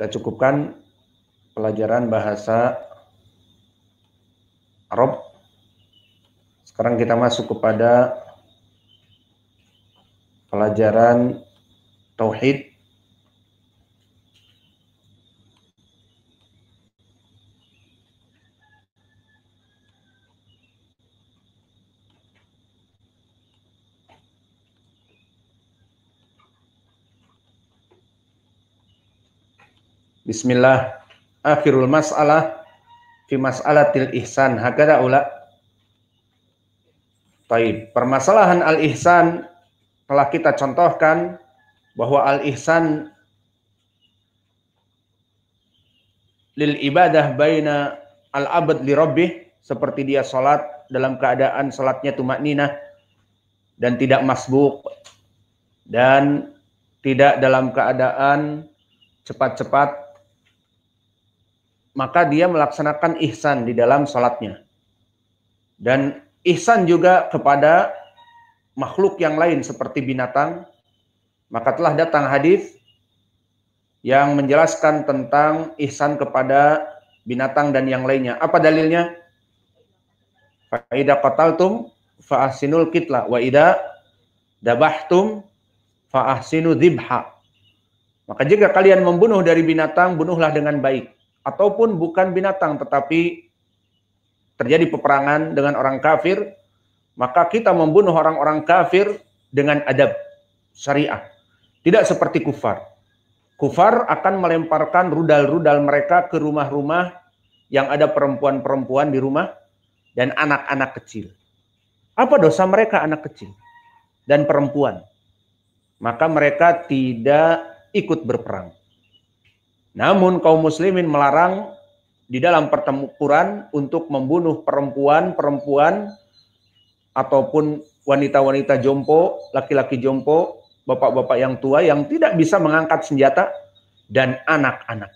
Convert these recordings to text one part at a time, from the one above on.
Kita cukupkan pelajaran bahasa Arab. Sekarang kita masuk kepada pelajaran tauhid Bismillah. Akhirul mas'alah fi mas'alatil ihsan. Hakada ula. Taib. Permasalahan al-ihsan telah kita contohkan bahwa al-ihsan lil ibadah baina al-abad li rabbih seperti dia salat dalam keadaan salatnya tumak ninah dan tidak masbuk dan tidak dalam keadaan cepat-cepat maka dia melaksanakan ihsan di dalam sholatnya. Dan ihsan juga kepada makhluk yang lain seperti binatang, maka telah datang hadis yang menjelaskan tentang ihsan kepada binatang dan yang lainnya. Apa dalilnya? Fa'ida qataltum fa'ahsinul kitla wa ida dabahtum fa'ahsinu dhibha. Maka jika kalian membunuh dari binatang, bunuhlah dengan baik ataupun bukan binatang tetapi terjadi peperangan dengan orang kafir, maka kita membunuh orang-orang kafir dengan adab syariah. Tidak seperti kufar. Kufar akan melemparkan rudal-rudal mereka ke rumah-rumah yang ada perempuan-perempuan di rumah dan anak-anak kecil. Apa dosa mereka anak kecil dan perempuan? Maka mereka tidak ikut berperang. Namun kaum muslimin melarang di dalam pertempuran untuk membunuh perempuan-perempuan ataupun wanita-wanita jompo, laki-laki jompo, bapak-bapak yang tua yang tidak bisa mengangkat senjata dan anak-anak.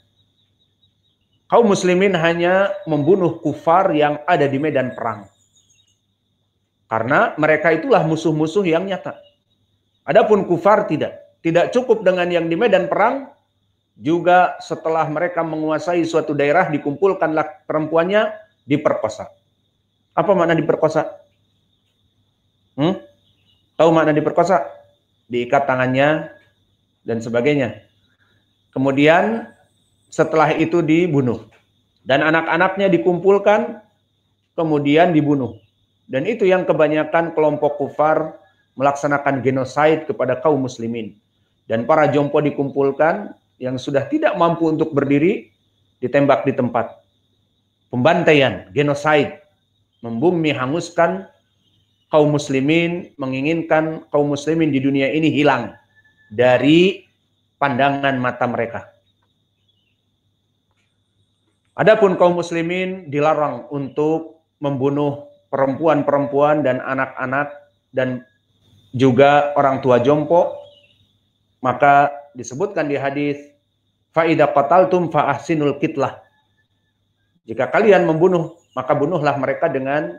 Kaum muslimin hanya membunuh kufar yang ada di medan perang. Karena mereka itulah musuh-musuh yang nyata. Adapun kufar tidak. Tidak cukup dengan yang di medan perang, juga setelah mereka menguasai suatu daerah dikumpulkanlah perempuannya diperkosa. Apa makna diperkosa? Hmm? Tahu makna diperkosa? Diikat tangannya dan sebagainya. Kemudian setelah itu dibunuh. Dan anak-anaknya dikumpulkan kemudian dibunuh. Dan itu yang kebanyakan kelompok kufar melaksanakan genosida kepada kaum muslimin. Dan para jompo dikumpulkan yang sudah tidak mampu untuk berdiri ditembak di tempat. Pembantaian, genosida, membumi hanguskan kaum muslimin, menginginkan kaum muslimin di dunia ini hilang dari pandangan mata mereka. Adapun kaum muslimin dilarang untuk membunuh perempuan-perempuan dan anak-anak dan juga orang tua jompo, maka disebutkan di hadis faida qataltum fa ahsinul kitlah. Jika kalian membunuh, maka bunuhlah mereka dengan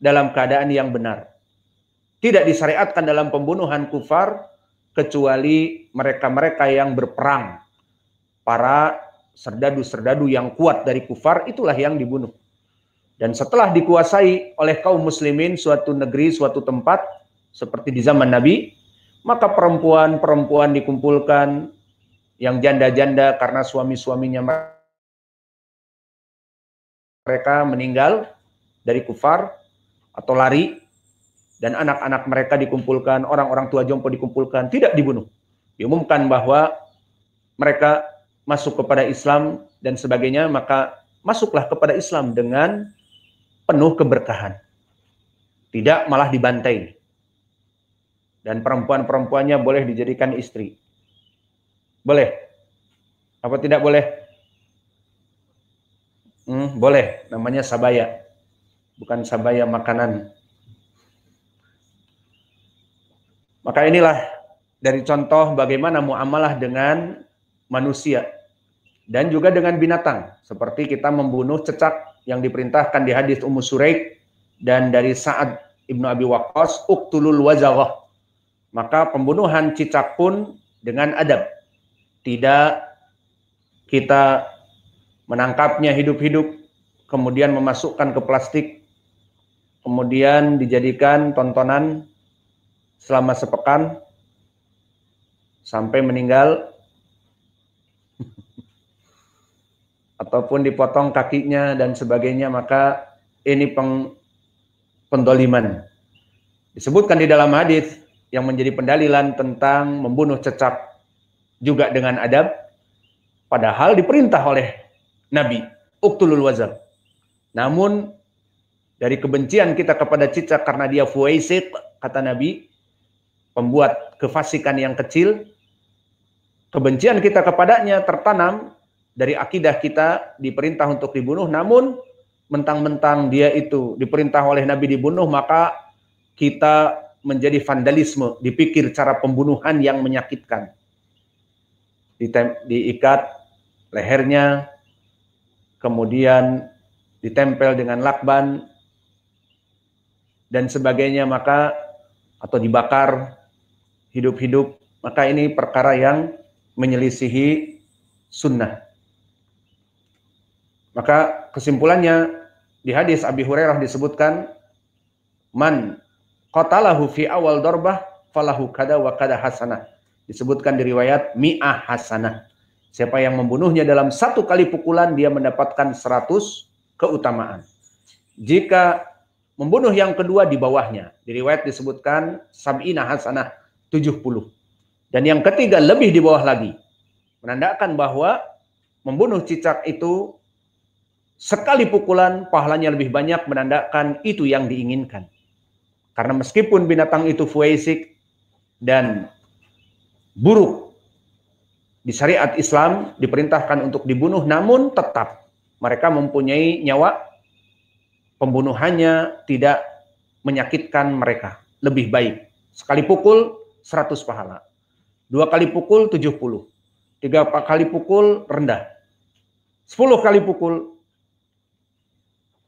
dalam keadaan yang benar. Tidak disyariatkan dalam pembunuhan kufar kecuali mereka-mereka yang berperang. Para serdadu-serdadu yang kuat dari kufar itulah yang dibunuh. Dan setelah dikuasai oleh kaum muslimin suatu negeri, suatu tempat seperti di zaman Nabi, maka perempuan-perempuan dikumpulkan yang janda-janda karena suami-suaminya mereka meninggal dari kufar atau lari dan anak-anak mereka dikumpulkan, orang-orang tua jompo dikumpulkan, tidak dibunuh. Diumumkan bahwa mereka masuk kepada Islam dan sebagainya, maka masuklah kepada Islam dengan penuh keberkahan. Tidak malah dibantai dan perempuan-perempuannya boleh dijadikan istri. Boleh? Apa tidak boleh? Hmm, boleh, namanya sabaya. Bukan sabaya makanan. Maka inilah dari contoh bagaimana muamalah dengan manusia dan juga dengan binatang. Seperti kita membunuh cecak yang diperintahkan di hadis Ummu Suraik dan dari saat Ibnu Abi Waqqas, uktulul wazawah maka pembunuhan cicak pun dengan adab. Tidak kita menangkapnya hidup-hidup, kemudian memasukkan ke plastik, kemudian dijadikan tontonan selama sepekan sampai meninggal ataupun dipotong kakinya dan sebagainya maka ini pendoliman disebutkan di dalam hadis yang menjadi pendalilan tentang membunuh cecak juga dengan adab padahal diperintah oleh Nabi uktulul Wazir. namun dari kebencian kita kepada cicak karena dia fuaisik kata Nabi pembuat kefasikan yang kecil kebencian kita kepadanya tertanam dari akidah kita diperintah untuk dibunuh namun mentang-mentang dia itu diperintah oleh Nabi dibunuh maka kita menjadi vandalisme, dipikir cara pembunuhan yang menyakitkan. Ditem diikat lehernya, kemudian ditempel dengan lakban, dan sebagainya, maka atau dibakar hidup-hidup, maka ini perkara yang menyelisihi sunnah. Maka kesimpulannya di hadis Abi Hurairah disebutkan man qatalahu fi awal dorbah falahu kada wa kada hasanah. Disebutkan di riwayat mi'ah hasanah. Siapa yang membunuhnya dalam satu kali pukulan dia mendapatkan seratus keutamaan. Jika membunuh yang kedua di bawahnya, di riwayat disebutkan sab'ina hasanah 70. Dan yang ketiga lebih di bawah lagi. Menandakan bahwa membunuh cicak itu sekali pukulan pahalanya lebih banyak menandakan itu yang diinginkan. Karena meskipun binatang itu fuesik dan buruk, di syariat Islam diperintahkan untuk dibunuh, namun tetap mereka mempunyai nyawa, pembunuhannya tidak menyakitkan mereka. Lebih baik. Sekali pukul, 100 pahala. Dua kali pukul, 70. Tiga kali pukul, rendah. 10 kali pukul,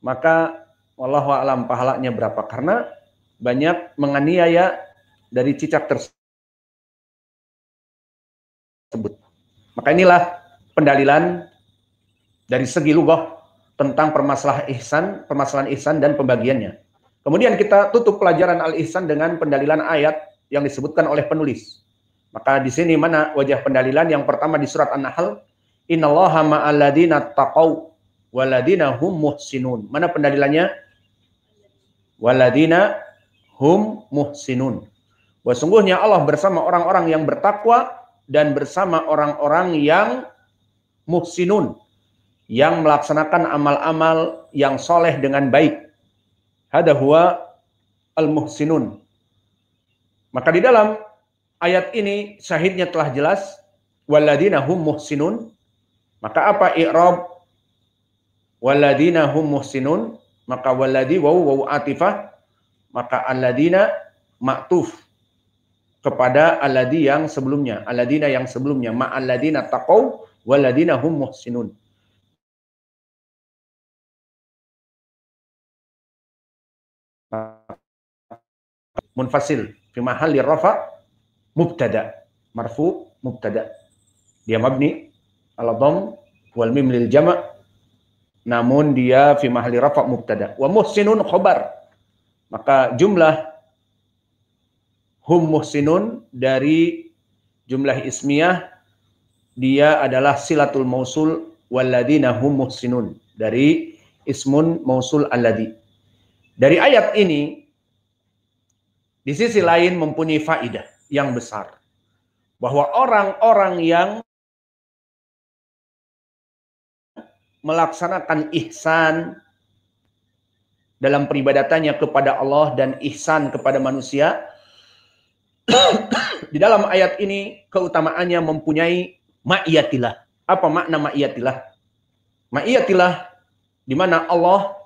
maka Allah alam pahalanya berapa? Karena banyak menganiaya dari cicak tersebut. Maka inilah pendalilan dari segi lugah tentang permasalahan ihsan, permasalahan ihsan dan pembagiannya. Kemudian kita tutup pelajaran al-ihsan dengan pendalilan ayat yang disebutkan oleh penulis. Maka di sini mana wajah pendalilan yang pertama di surat An-Nahl, "Innallaha ma'alladina taqaw waladina hum muhsinun." Mana pendalilannya? Waladina hum muhsinun. Bahwa Allah bersama orang-orang yang bertakwa dan bersama orang-orang yang muhsinun yang melaksanakan amal-amal yang soleh dengan baik. Hada huwa al-muhsinun. Maka di dalam ayat ini syahidnya telah jelas Walladina hum muhsinun. Maka apa i'rab Walladina hum muhsinun? Maka walladhi wawu wawu atifah maka alladzina maktuf kepada alladzi yang sebelumnya, alladzina yang sebelumnya, ma'alladzina taqau walladzina hum muhsinun. Munfasil fi mahalli rafa mubtada marfu mubtada. Dia mabni ala dhamm wal mim lil jama' namun dia fi mahalli rafa mubtada wa muhsinun khobar maka jumlah hum muhsinun dari jumlah ismiyah dia adalah silatul mausul walladina hum muhsinun dari ismun mausul alladhi Dari ayat ini di sisi lain mempunyai faidah yang besar bahwa orang-orang yang melaksanakan ihsan dalam peribadatannya kepada Allah dan ihsan kepada manusia. di dalam ayat ini keutamaannya mempunyai ma'iyatilah. Apa makna ma'iyatilah? Ma'iyatilah di mana Allah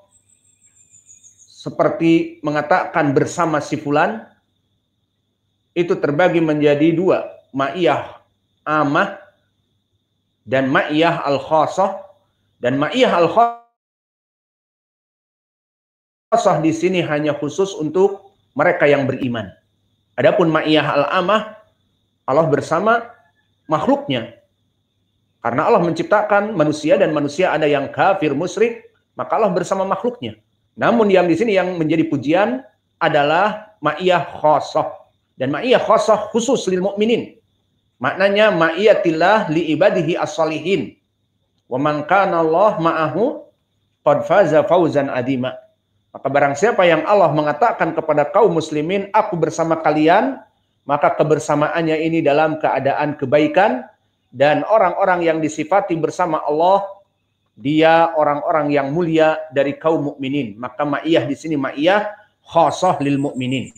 seperti mengatakan bersama si fulan itu terbagi menjadi dua, ma'iyah amah dan ma'iyah al-khasah dan ma'iyah al-khasah khasah di sini hanya khusus untuk mereka yang beriman. Adapun ma'iyah al-amah, Allah bersama makhluknya. Karena Allah menciptakan manusia dan manusia ada yang kafir, musyrik, maka Allah bersama makhluknya. Namun yang di sini yang menjadi pujian adalah ma'iyah khasah. Dan ma'iyah khasah khusus lil mu'minin. Maknanya ma'iyatillah li ibadihi as-salihin. Wa man kana Allah ma'ahu qad faza fawzan adima. Maka barang siapa yang Allah mengatakan kepada kaum muslimin, aku bersama kalian, maka kebersamaannya ini dalam keadaan kebaikan dan orang-orang yang disifati bersama Allah dia orang-orang yang mulia dari kaum mukminin. Maka ma'iyah di sini ma'iyah khosoh lil mukminin.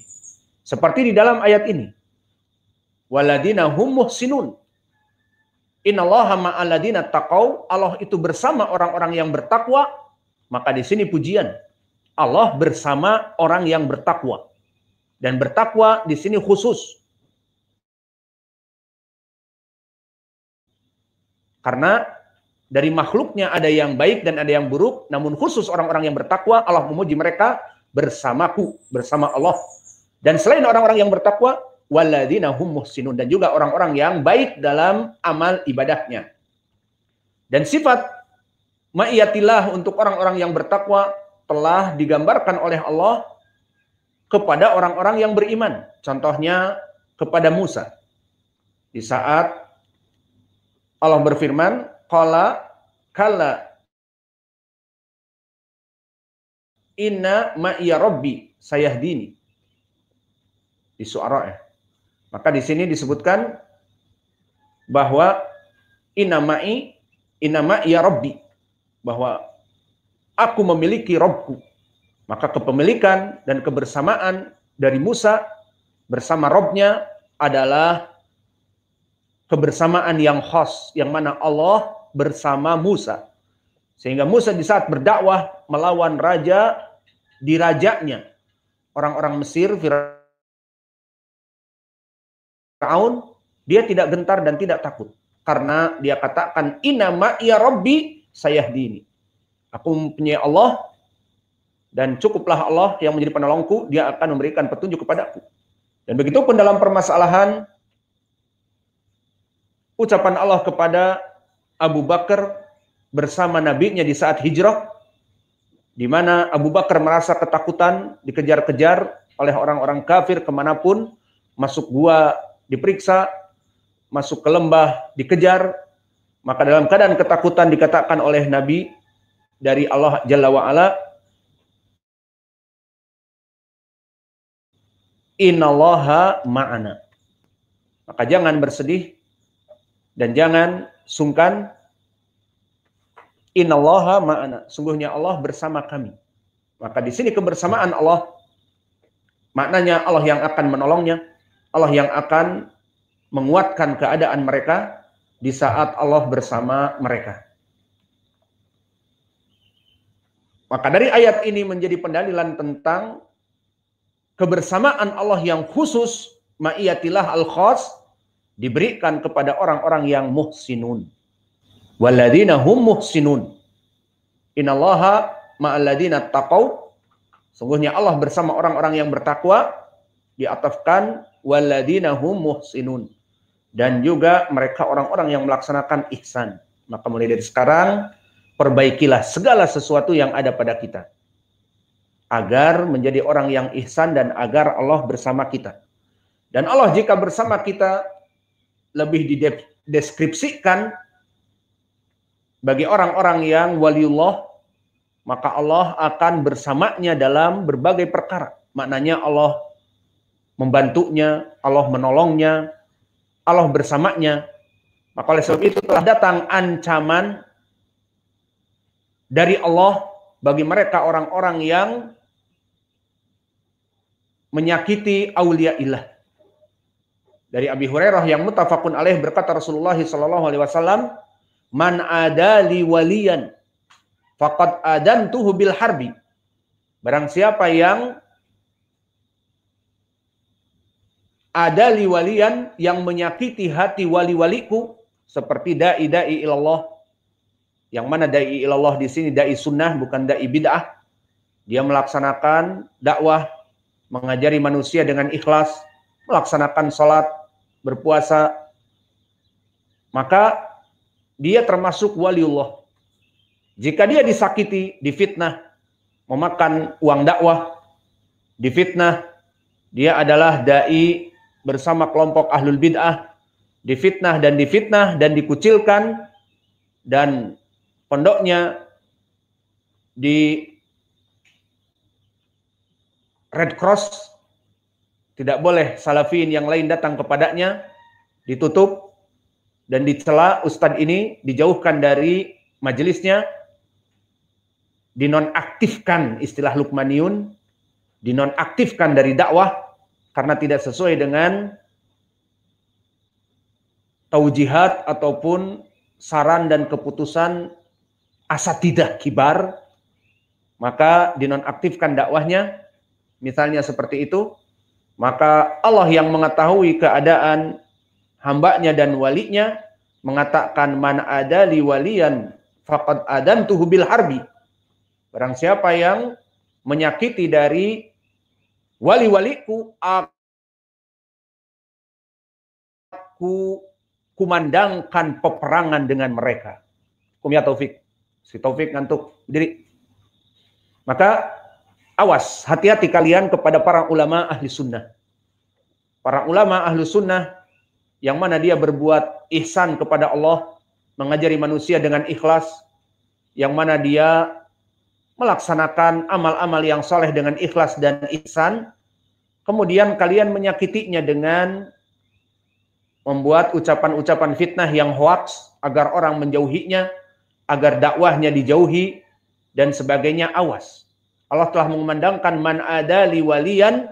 Seperti di dalam ayat ini. Waladina hum muhsinun. Innallaha ma'aladina taqaw. Allah itu bersama orang-orang yang bertakwa. Maka di sini pujian Allah bersama orang yang bertakwa. Dan bertakwa di sini khusus. Karena dari makhluknya ada yang baik dan ada yang buruk, namun khusus orang-orang yang bertakwa, Allah memuji mereka bersamaku, bersama Allah. Dan selain orang-orang yang bertakwa, waladina hum muhsinun dan juga orang-orang yang baik dalam amal ibadahnya. Dan sifat ma'iyatillah untuk orang-orang yang bertakwa telah digambarkan oleh Allah kepada orang-orang yang beriman. Contohnya kepada Musa. Di saat Allah berfirman, "Qala kala inna ma'iyya rabbi sayahdini." Di suara ya. Maka di sini disebutkan bahwa inna ma'i rabbi bahwa aku memiliki Robku. Maka kepemilikan dan kebersamaan dari Musa bersama Robnya adalah kebersamaan yang khos, yang mana Allah bersama Musa. Sehingga Musa di saat berdakwah melawan raja, di rajanya orang-orang Mesir, Fir'aun, dia tidak gentar dan tidak takut. Karena dia katakan, Inama ya Rabbi saya dini. Aku mempunyai Allah dan cukuplah Allah yang menjadi penolongku, dia akan memberikan petunjuk kepadaku. Dan begitu pun dalam permasalahan ucapan Allah kepada Abu Bakar bersama nabinya di saat hijrah di mana Abu Bakar merasa ketakutan dikejar-kejar oleh orang-orang kafir kemanapun masuk gua diperiksa masuk ke lembah dikejar maka dalam keadaan ketakutan dikatakan oleh Nabi dari Allah Jalla wa'ala Inallaha ma'ana maka jangan bersedih dan jangan sungkan Inallaha ma'ana sungguhnya Allah bersama kami maka di sini kebersamaan Allah maknanya Allah yang akan menolongnya Allah yang akan menguatkan keadaan mereka di saat Allah bersama mereka Maka dari ayat ini menjadi pendalilan tentang kebersamaan Allah yang khusus ma'iyatilah al-khas diberikan kepada orang-orang yang muhsinun. Walladina hum muhsinun. Inallaha ma'alladina taqaw. Sungguhnya Allah bersama orang-orang yang bertakwa diatafkan walladina hum muhsinun. Dan juga mereka orang-orang yang melaksanakan ihsan. Maka mulai dari sekarang perbaikilah segala sesuatu yang ada pada kita agar menjadi orang yang ihsan dan agar Allah bersama kita. Dan Allah jika bersama kita lebih dideskripsikan bagi orang-orang yang waliullah maka Allah akan bersamanya dalam berbagai perkara. Maknanya Allah membantunya, Allah menolongnya, Allah bersamanya. Maka oleh sebab itu telah datang ancaman dari Allah bagi mereka orang-orang yang menyakiti aulia ilah. Dari Abi Hurairah yang mutafakun alaih berkata Rasulullah SAW alaihi wasallam, "Man adali waliyan faqad adan bil harbi." Barang siapa yang ada walian yang menyakiti hati wali-waliku seperti dai-dai ilallah yang mana dai ilallah di sini dai sunnah bukan dai bid'ah. Dia melaksanakan dakwah, mengajari manusia dengan ikhlas, melaksanakan salat, berpuasa. Maka dia termasuk waliullah. Jika dia disakiti, difitnah, memakan uang dakwah, difitnah, dia adalah dai bersama kelompok ahlul bid'ah difitnah dan difitnah dan dikucilkan dan pondoknya di Red Cross tidak boleh salafin yang lain datang kepadanya ditutup dan dicela ustadz ini dijauhkan dari majelisnya dinonaktifkan istilah Lukmaniun dinonaktifkan dari dakwah karena tidak sesuai dengan taujihat ataupun saran dan keputusan asatidah kibar, maka dinonaktifkan dakwahnya, misalnya seperti itu, maka Allah yang mengetahui keadaan hambanya dan walinya mengatakan mana ada li walian faqad adan bil harbi. Barang siapa yang menyakiti dari wali-waliku aku kumandangkan peperangan dengan mereka. Kumia ya Taufik. Si Taufik ngantuk. Jadi maka awas, hati-hati kalian kepada para ulama ahli sunnah. Para ulama ahli sunnah yang mana dia berbuat ihsan kepada Allah, mengajari manusia dengan ikhlas, yang mana dia melaksanakan amal-amal yang soleh dengan ikhlas dan ihsan, kemudian kalian menyakitinya dengan membuat ucapan-ucapan fitnah yang hoaks agar orang menjauhinya, agar dakwahnya dijauhi dan sebagainya awas. Allah telah mengumandangkan man ada walian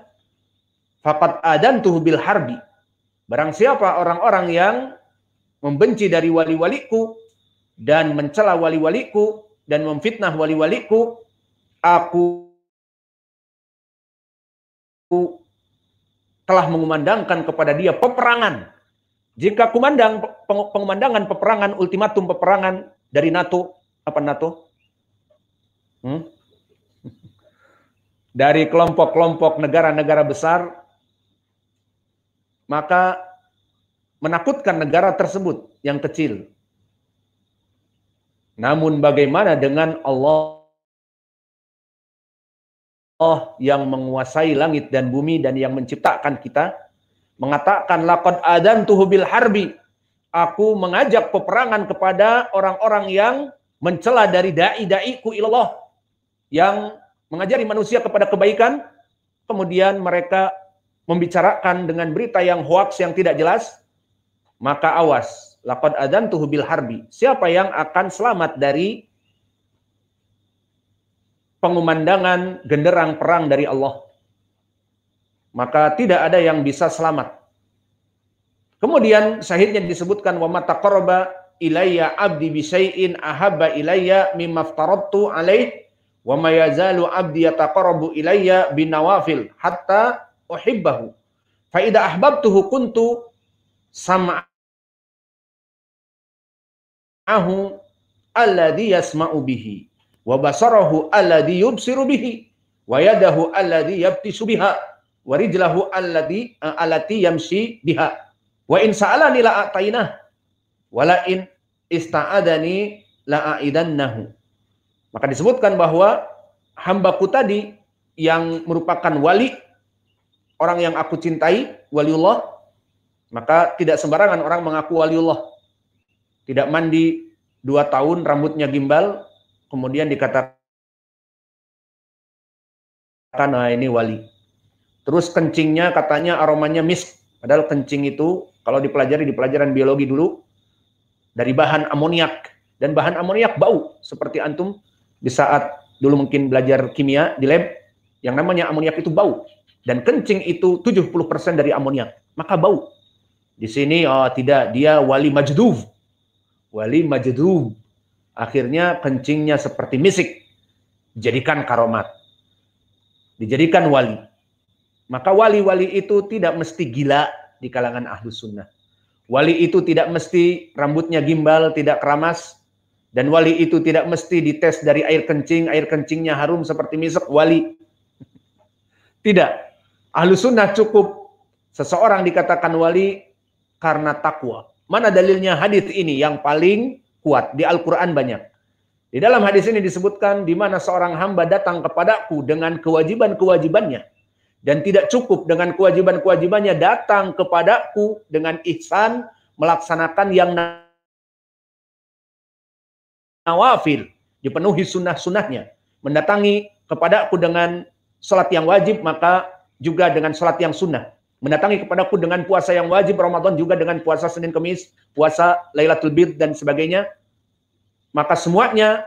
fakat adan tuh bil harbi. Barang siapa orang-orang yang membenci dari wali-waliku dan mencela wali-waliku dan memfitnah wali-waliku, aku telah mengumandangkan kepada dia peperangan. Jika kumandang pengumandangan peperangan, ultimatum peperangan, dari NATO apa NATO? Hmm? Dari kelompok-kelompok negara-negara besar, maka menakutkan negara tersebut yang kecil. Namun bagaimana dengan Allah Oh yang menguasai langit dan bumi dan yang menciptakan kita mengatakan laqad adantuhu bil harbi aku mengajak peperangan kepada orang-orang yang mencela dari dai-daiku ilallah yang mengajari manusia kepada kebaikan kemudian mereka membicarakan dengan berita yang hoax yang tidak jelas maka awas laqad tuh bil harbi siapa yang akan selamat dari pengumandangan genderang perang dari Allah maka tidak ada yang bisa selamat Kemudian syahidnya disebutkan wa mataqarraba ilayya abdi syai'in ahabba ilayya mimma aftaradtu alaih wa ma yazalu abdi yataqarrabu ilayya binawafil hatta uhibbahu. Fa idza ahbabtuhu kuntu sam'ahu alladhi yasma'u bihi wa basarahu alladhi yubsiru bihi wa yadahu alladhi yabtisu biha wa rijlahu alladhi alati yamshi biha Wa in sa'alani la atainah. la in ista'adani la aidannahu. Maka disebutkan bahwa hambaku tadi yang merupakan wali orang yang aku cintai, waliullah, maka tidak sembarangan orang mengaku waliullah. Tidak mandi dua tahun, rambutnya gimbal, kemudian dikatakan nah ini wali. Terus kencingnya katanya aromanya misk, padahal kencing itu kalau dipelajari di pelajaran biologi dulu dari bahan amoniak dan bahan amoniak bau seperti antum di saat dulu mungkin belajar kimia di lab yang namanya amoniak itu bau dan kencing itu 70% dari amoniak maka bau di sini oh tidak dia wali majduv wali majduv akhirnya kencingnya seperti misik dijadikan karomat dijadikan wali maka wali-wali itu tidak mesti gila di kalangan ahlu sunnah. Wali itu tidak mesti rambutnya gimbal, tidak keramas. Dan wali itu tidak mesti dites dari air kencing, air kencingnya harum seperti misak wali. Tidak. ahlu sunnah cukup seseorang dikatakan wali karena takwa. Mana dalilnya hadis ini yang paling kuat di Al-Qur'an banyak. Di dalam hadis ini disebutkan di mana seorang hamba datang kepadaku dengan kewajiban-kewajibannya dan tidak cukup dengan kewajiban-kewajibannya datang kepadaku dengan ihsan melaksanakan yang nawafil dipenuhi sunnah-sunnahnya mendatangi kepadaku dengan sholat yang wajib maka juga dengan sholat yang sunnah mendatangi kepadaku dengan puasa yang wajib Ramadan juga dengan puasa Senin Kemis puasa Lailatul Bid dan sebagainya maka semuanya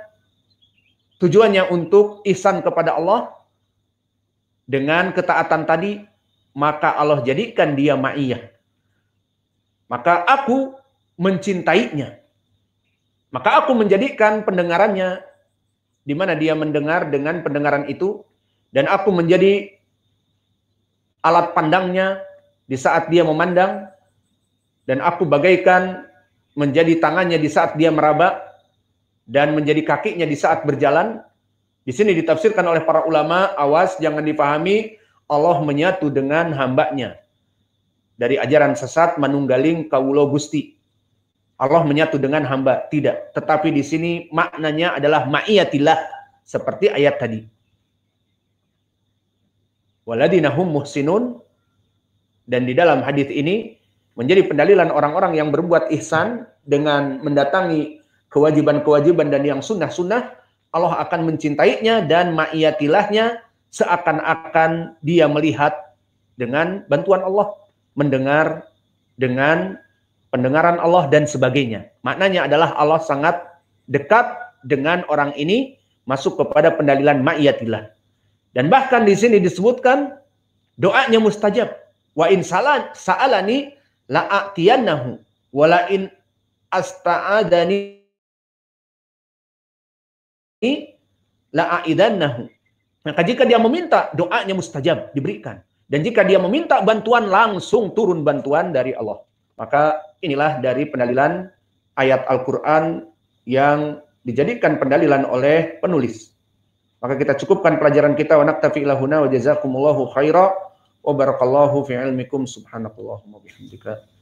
tujuannya untuk ihsan kepada Allah dengan ketaatan tadi, maka Allah jadikan dia ma'iyah. Maka aku mencintainya. Maka aku menjadikan pendengarannya di mana dia mendengar dengan pendengaran itu dan aku menjadi alat pandangnya di saat dia memandang dan aku bagaikan menjadi tangannya di saat dia meraba dan menjadi kakinya di saat berjalan di sini ditafsirkan oleh para ulama, awas jangan dipahami Allah menyatu dengan hambanya. Dari ajaran sesat manunggaling kaulo gusti. Allah menyatu dengan hamba, tidak. Tetapi di sini maknanya adalah ma'iyatillah seperti ayat tadi. Waladinahum muhsinun dan di dalam hadis ini menjadi pendalilan orang-orang yang berbuat ihsan dengan mendatangi kewajiban-kewajiban dan yang sunnah-sunnah Allah akan mencintainya dan ma'iyatilahnya seakan-akan dia melihat dengan bantuan Allah, mendengar dengan pendengaran Allah dan sebagainya. Maknanya adalah Allah sangat dekat dengan orang ini masuk kepada pendalilan ma'iyatillah. Dan bahkan di sini disebutkan doanya mustajab. Wa in sa'alani la'atiyannahu wa la asta'adani la'aidannahu. Maka nah, jika dia meminta, doanya mustajab, diberikan. Dan jika dia meminta bantuan, langsung turun bantuan dari Allah. Maka inilah dari pendalilan ayat Al-Quran yang dijadikan pendalilan oleh penulis. Maka kita cukupkan pelajaran kita. Wa naktafi ilahuna wa jazakumullahu khaira wa barakallahu fi ilmikum subhanakallahumma bihamdika.